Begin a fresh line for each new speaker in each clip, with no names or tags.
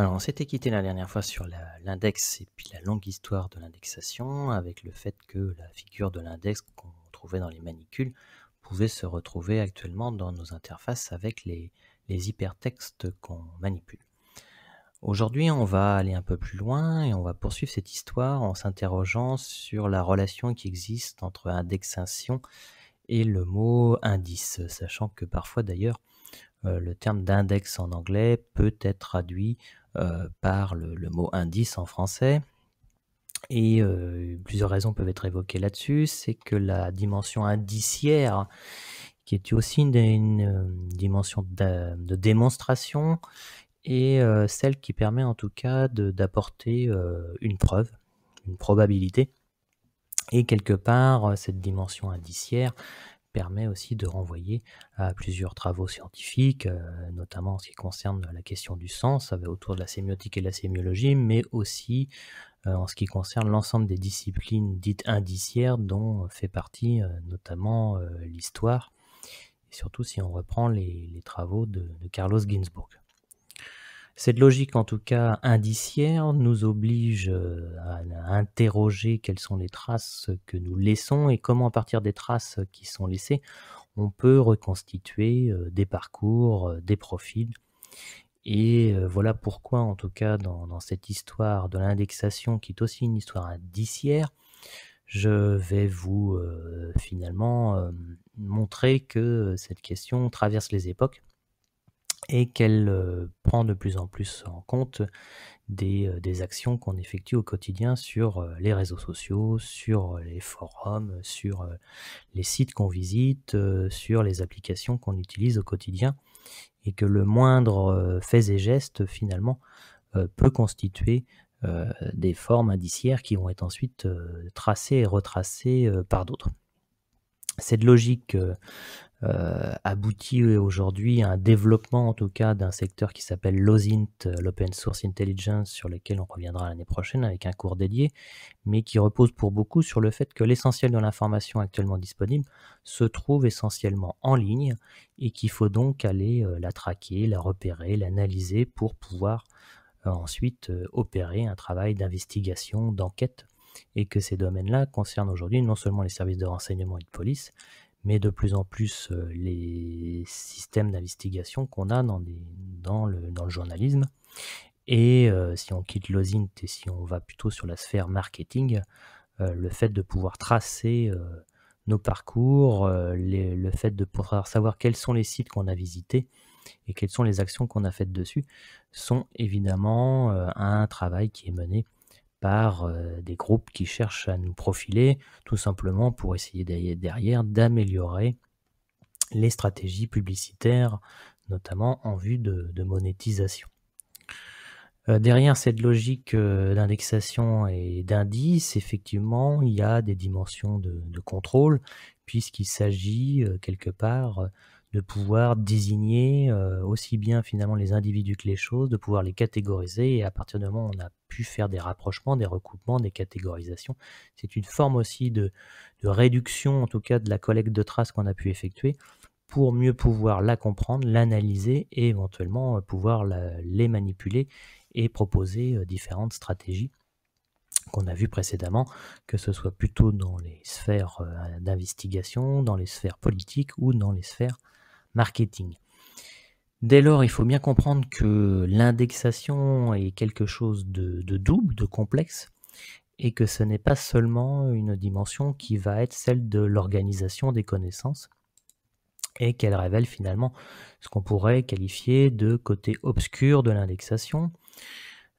Alors, on s'était quitté la dernière fois sur l'index et puis la longue histoire de l'indexation, avec le fait que la figure de l'index qu'on trouvait dans les manicules pouvait se retrouver actuellement dans nos interfaces avec les, les hypertextes qu'on manipule. Aujourd'hui, on va aller un peu plus loin et on va poursuivre cette histoire en s'interrogeant sur la relation qui existe entre indexation et le mot indice, sachant que parfois d'ailleurs, euh, le terme d'index en anglais peut être traduit euh, par le, mot indice en français. Et euh, plusieurs raisons peuvent être évoquées là-dessus. C'est que la dimension indiciaire, qui est aussi une, dimension de, de, démonstration, est celle qui permet en tout cas d'apporter une preuve, une probabilité. Et quelque part, cette dimension indiciaire, permet aussi de renvoyer à plusieurs travaux scientifiques, euh, notamment en ce qui concerne la question du sens autour de la sémiotique et de la sémiologie, mais aussi euh, en ce qui concerne l'ensemble des disciplines dites indiciaires dont fait partie euh, notamment l'histoire, et surtout si on reprend les, travaux de, de Carlos Ginsburg. Cette logique, en tout cas indiciaire, nous oblige euh, à, interroger quelles sont les traces que nous laissons et comment, à partir des traces qui sont laissées, on peut reconstituer euh, des parcours, euh, des profils. Et voilà pourquoi, en tout cas, dans, cette histoire de l'indexation, qui est aussi une histoire indiciaire, je vais vous finalement montrer que cette question traverse les époques et qu'elle euh, prend de plus en plus en compte des, euh, actions qu'on effectue au quotidien sur euh, les réseaux sociaux, sur les forums, sur les sites qu'on visite, sur les applications qu'on utilise au quotidien, et que le moindre fait et geste, finalement, peut constituer des formes indiciaires qui vont être ensuite tracées et retracées par d'autres. Cette logique euh, euh, aboutit euh, aujourd'hui à un développement en tout cas d'un secteur qui s'appelle l'OSINT, l'Open Source Intelligence, sur lequel on reviendra l'année prochaine avec un cours dédié, mais qui repose pour beaucoup sur le fait que l'essentiel de l'information actuellement disponible se trouve essentiellement en ligne et qu'il faut donc aller la traquer, la repérer, l'analyser pour pouvoir ensuite opérer un travail d'investigation, d'enquête et que ces domaines-là concernent aujourd'hui non seulement les services de renseignement et de police, mais de plus en plus euh, les systèmes d'investigation qu'on a dans, le, journalisme. Et euh, si on quitte l'OSINT et si on va plutôt sur la sphère marketing, euh, le fait de pouvoir tracer nos parcours, le fait de pouvoir savoir quels sont les sites qu'on a visités et quelles sont les actions qu'on a faites dessus, sont évidemment un travail qui est mené par euh, des groupes qui cherchent à nous profiler, tout simplement pour essayer derrière d'améliorer les stratégies publicitaires, notamment en vue de, monétisation. Euh, derrière cette logique euh, d'indexation et d'indice, effectivement, il y a des dimensions de, contrôle, puisqu'il s'agit quelque part de pouvoir désigner euh, aussi bien finalement les individus que les choses, de pouvoir les catégoriser et à partir du moment on a pu faire des rapprochements, des recoupements, des catégorisations, c'est une forme aussi de, réduction en tout cas de la collecte de traces qu'on a pu effectuer pour mieux pouvoir la comprendre, l'analyser et éventuellement euh, pouvoir les manipuler et proposer euh, différentes stratégies qu'on a vu précédemment, que ce soit plutôt dans les sphères euh, d'investigation, dans les sphères politiques ou dans les sphères marketing. Dès lors, il faut bien comprendre que l'indexation est quelque chose de, double, de complexe, et que ce n'est pas seulement une dimension qui va être celle de l'organisation des connaissances, et qu'elle révèle finalement ce qu'on pourrait qualifier de côté obscur de l'indexation,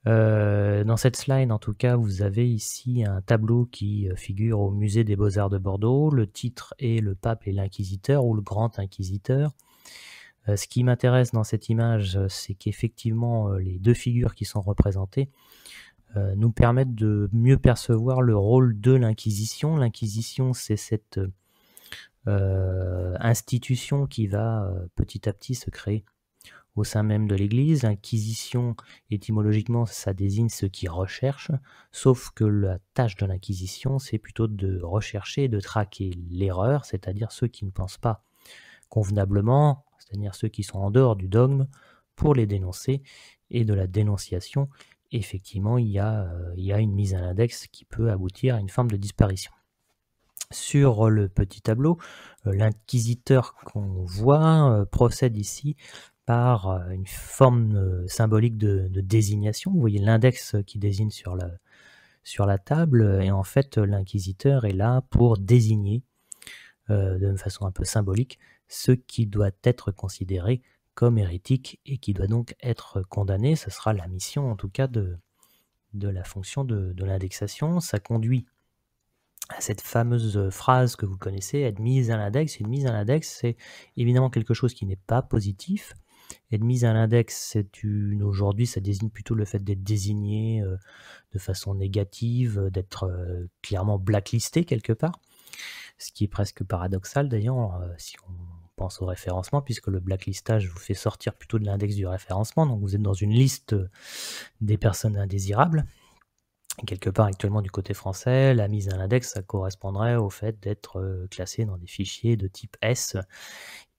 euh, dans cette slide, en tout cas, vous avez ici un tableau qui euh, figure au musée des Beaux-Arts de Bordeaux. Le titre est Le pape et l'inquisiteur ou le grand inquisiteur. Euh, ce qui m'intéresse dans cette image, c'est qu'effectivement, les deux figures qui sont représentées nous permettent de mieux percevoir le rôle de l'inquisition. L'inquisition, c'est cette institution qui va petit à petit se créer au sein même de l'Église. L'inquisition, étymologiquement, ça désigne ceux qui recherchent, sauf que la tâche de l'inquisition, c'est plutôt de rechercher de traquer l'erreur, c'est-à-dire ceux qui ne pensent pas convenablement, c'est-à-dire ceux qui sont en dehors du dogme, pour les dénoncer. Et de la dénonciation, effectivement, il y a, euh, une mise à l'index qui peut aboutir à une forme de disparition. Sur le petit tableau, euh, l'inquisiteur qu'on voit euh, procède ici par euh, une forme euh, symbolique de, désignation. Vous voyez l'index qui désigne sur la, sur la table, euh, et en fait l'inquisiteur est là pour désigner de façon un peu symbolique ce qui doit être considéré comme hérétique et qui doit donc être condamné. Ce sera la mission en tout cas de, de la fonction de, de l'indexation. Ça conduit à cette fameuse phrase que vous connaissez, être mise à l'index. Une mise à l'index, c'est évidemment quelque chose qui n'est pas positif, être mise à l'index, c'est une aujourd'hui, ça désigne plutôt le fait d'être désigné euh, de façon négative, euh, d'être euh, clairement blacklisté quelque part. Ce qui est presque paradoxal d'ailleurs, si on pense au référencement, puisque le blacklistage vous fait sortir plutôt de l'index du référencement, donc vous êtes dans une liste des personnes indésirables. quelque part actuellement du côté français, la mise à l'index, ça correspondrait au fait d'être classé dans des fichiers de type S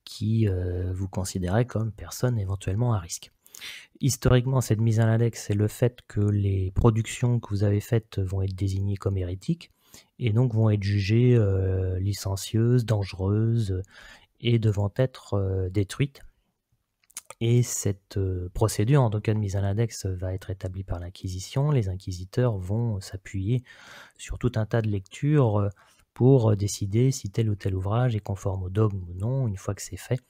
qui euh, vous considérez comme personne éventuellement à risque. Historiquement, cette mise à l'index, c'est le fait que les productions que vous avez faites vont être désignées comme hérétiques et donc vont être jugées euh, licencieuses, dangereuses et devant être euh, détruites. Et cette procédure, en tout cas de mise à l'index, va être établie par l'Inquisition. Les inquisiteurs vont s'appuyer sur tout un tas de lectures pour euh, décider si tel ou tel ouvrage est conforme au dogme ou non. Une fois que c'est fait,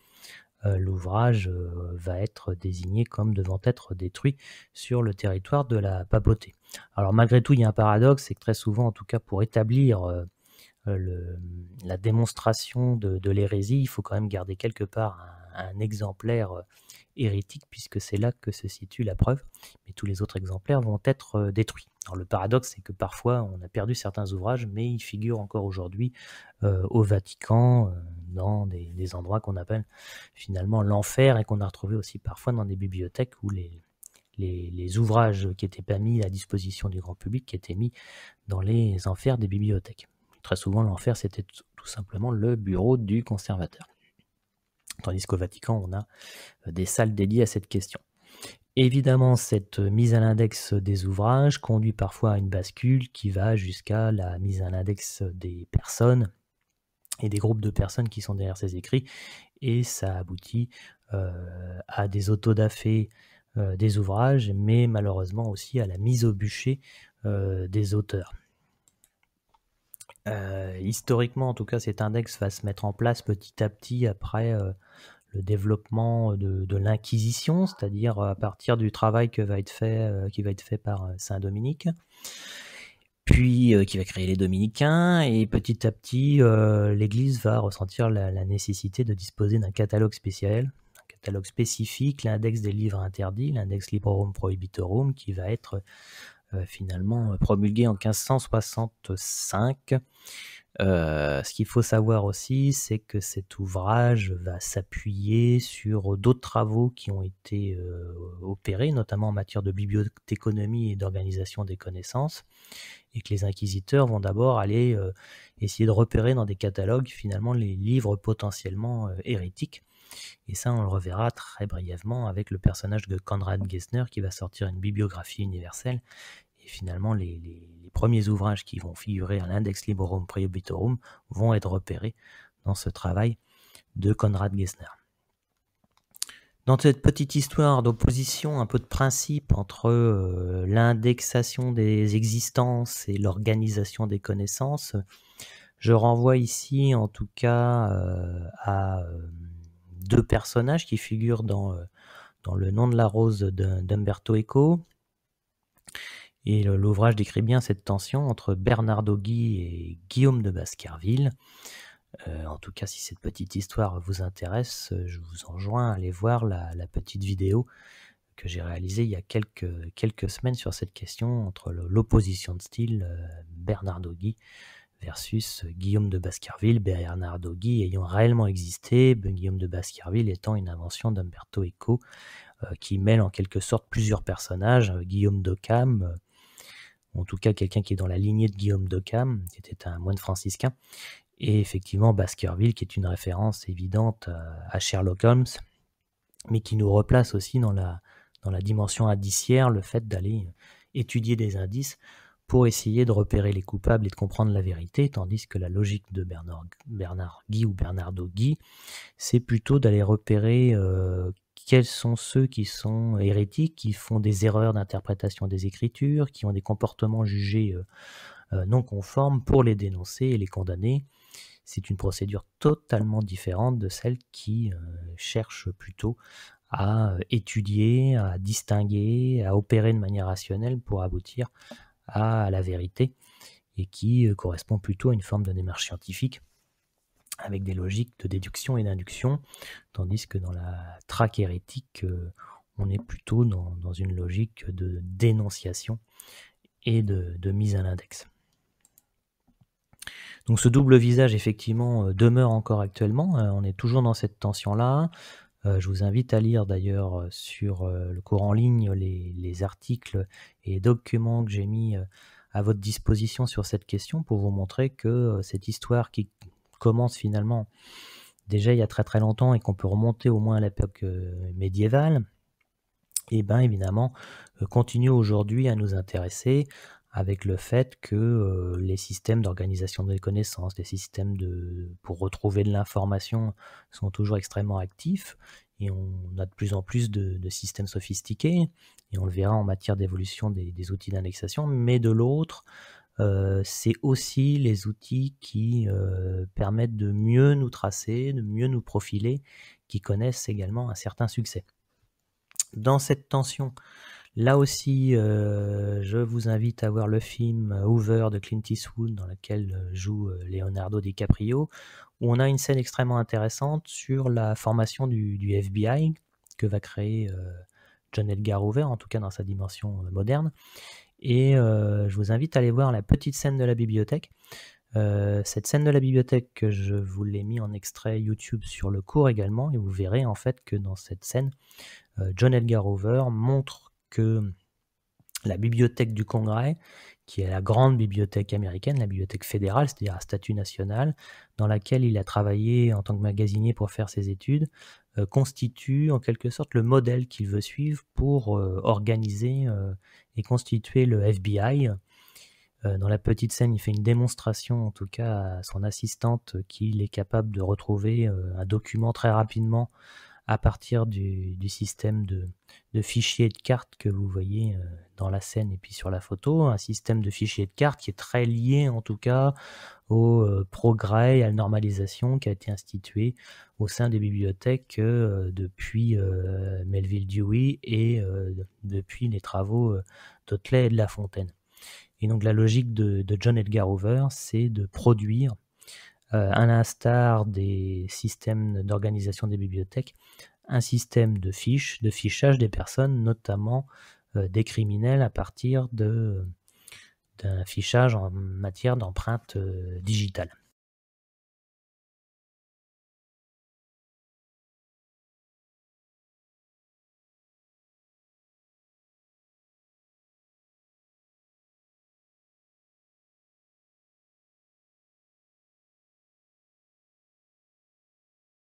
euh, l'ouvrage euh, va être désigné comme devant être détruit sur le territoire de la papauté. Alors malgré tout, il y a un paradoxe, c'est que très souvent, en tout cas pour établir la démonstration de, l'hérésie, il faut quand même garder quelque part un exemplaire hérétique, puisque c'est là que se situe la preuve, mais tous les autres exemplaires vont être euh, détruits. Alors le paradoxe, c'est que parfois on a perdu certains ouvrages, mais ils figurent encore aujourd'hui euh, au Vatican, euh, dans des, endroits qu'on appelle finalement l'enfer, et qu'on a retrouvé aussi parfois dans des bibliothèques où les, les, les, ouvrages qui n'étaient pas mis à disposition du grand public, qui étaient mis dans les enfers des bibliothèques. Très souvent, l'enfer, c'était tout simplement le bureau du conservateur. Tandis qu'au Vatican, on a euh, des salles dédiées à cette question. Évidemment, cette euh, mise à l'index des ouvrages conduit parfois à une bascule qui va jusqu'à la mise à l'index des personnes et des groupes de personnes qui sont derrière ces écrits, et ça aboutit euh, à des autodafés des ouvrages, mais malheureusement aussi à la mise au bûcher des auteurs. Euh, historiquement, en tout cas, cet index va se mettre en place petit à petit après euh, le développement de, l'inquisition, c'est-à-dire à partir du travail euh, qui va être fait par Saint Dominique, puis qui va créer les dominicains, et petit à petit, l'Église va ressentir la, la nécessité de disposer d'un catalogue spécial, un catalogue spécifique, l'index des livres interdits, l'index Librorum Prohibitorum, qui va être euh, finalement euh, promulgué en 1565. Euh, ce qu'il faut savoir aussi, c'est que cet ouvrage va s'appuyer sur d'autres travaux qui ont été opérés, notamment en matière de bibliothéconomie et d'organisation des connaissances, et que les inquisiteurs vont d'abord aller essayer de repérer dans des catalogues finalement les livres potentiellement hérétiques et ça, on le reverra très brièvement avec le personnage de Konrad Gessner qui va sortir une bibliographie universelle. Et finalement, les, premiers ouvrages qui vont figurer à l'index Librorum Prohibitorum vont être repérés dans ce travail de Konrad Gessner. Dans cette petite histoire d'opposition, un peu de principe entre euh, l'indexation des existences et l'organisation des connaissances, je renvoie ici en tout cas euh, à... Euh, deux personnages qui figurent dans, euh, dans Le nom de la rose d'Umberto Eco. Et l'ouvrage décrit bien cette tension entre Bernardo Guy et Guillaume de Baskerville. Euh, en tout cas, si cette petite histoire vous intéresse, euh, je vous enjoins à aller voir la, petite vidéo que j'ai réalisée il y a quelques, quelques semaines sur cette question entre l'opposition de style Bernardo Guy versus euh, Guillaume de Baskerville, Bernard Gui ayant réellement existé, ben, Guillaume de Baskerville étant une invention d'Umberto Eco euh, qui mêle en quelque sorte plusieurs personnages, euh, Guillaume de Cam, en tout cas quelqu'un qui est dans la lignée de Guillaume d'Occam, qui était un moine franciscain, et effectivement Baskerville qui est une référence évidente à Sherlock Holmes, mais qui nous replace aussi dans la, dans la dimension indiciaire, le fait d'aller étudier des indices pour essayer de repérer les coupables et de comprendre la vérité, tandis que la logique de Bernard, Guy ou Bernardo Guy, c'est plutôt d'aller repérer euh, quels sont ceux qui sont hérétiques, qui font des erreurs d'interprétation des Écritures, qui ont des comportements jugés euh, euh, non conformes pour les dénoncer et les condamner. C'est une procédure totalement différente de celle qui cherche plutôt à étudier, à distinguer, à opérer de manière rationnelle pour aboutir à à la vérité et qui euh, correspond plutôt à une forme de démarche scientifique avec des logiques de déduction et d'induction, tandis que dans la traque hérétique, euh, on est plutôt dans, une logique de dénonciation et de, de mise à l'index. Donc ce double visage, effectivement, euh, demeure encore actuellement. On est toujours dans cette tension-là. Euh, je vous invite à lire d'ailleurs euh, sur euh, le cours en ligne les, articles et documents que j'ai mis à votre disposition sur cette question pour vous montrer que cette histoire qui commence finalement déjà il y a très très longtemps et qu'on peut remonter au moins à l'époque médiévale, et eh bien évidemment continue aujourd'hui à nous intéresser avec le fait que euh, les systèmes d'organisation des connaissances, les systèmes de, pour retrouver de l'information sont toujours extrêmement actifs et on a de plus en plus de, systèmes sophistiqués et on le verra en matière d'évolution des, outils d'indexation, mais de l'autre, euh, c'est aussi les outils qui euh, permettent de mieux nous tracer, de mieux nous profiler, qui connaissent également un certain succès. Dans cette tension, Là aussi, euh, je vous invite à voir le film Hoover de Clint Eastwood, dans lequel euh, joue euh, Leonardo DiCaprio, où on a une scène extrêmement intéressante sur la formation du, FBI que va créer John Edgar Hoover, en tout cas dans sa dimension moderne. Et je vous invite à aller voir la petite scène de la bibliothèque. cette scène de la bibliothèque, que je vous l'ai mis en extrait YouTube sur le cours également, et vous verrez en fait que dans cette scène, John Edgar Hoover montre que la bibliothèque du Congrès, qui est la grande bibliothèque américaine, la bibliothèque fédérale, c'est-à-dire à statut national, dans laquelle il a travaillé en tant que magasinier pour faire ses études, euh, constitue en quelque sorte le modèle qu'il veut suivre pour euh, organiser euh, et constituer le FBI. dans la petite scène, il fait une démonstration, en tout cas à son assistante, qu'il est capable de retrouver un document très rapidement à partir du, système de, fichiers de cartes que vous voyez euh, dans la scène et puis sur la photo, un système de fichiers de cartes qui est très lié en tout cas au euh, progrès et à la normalisation qui a été institué au sein des bibliothèques euh, depuis Melville Dewey et depuis les travaux d'Otley et de La Fontaine. Et donc la logique de, de John Edgar Hoover, c'est de produire euh, à l'instar des systèmes d'organisation des bibliothèques, un système de fiches, de fichage des personnes, notamment euh, des criminels, à partir d'un fichage en matière d'empreinte euh, digitale.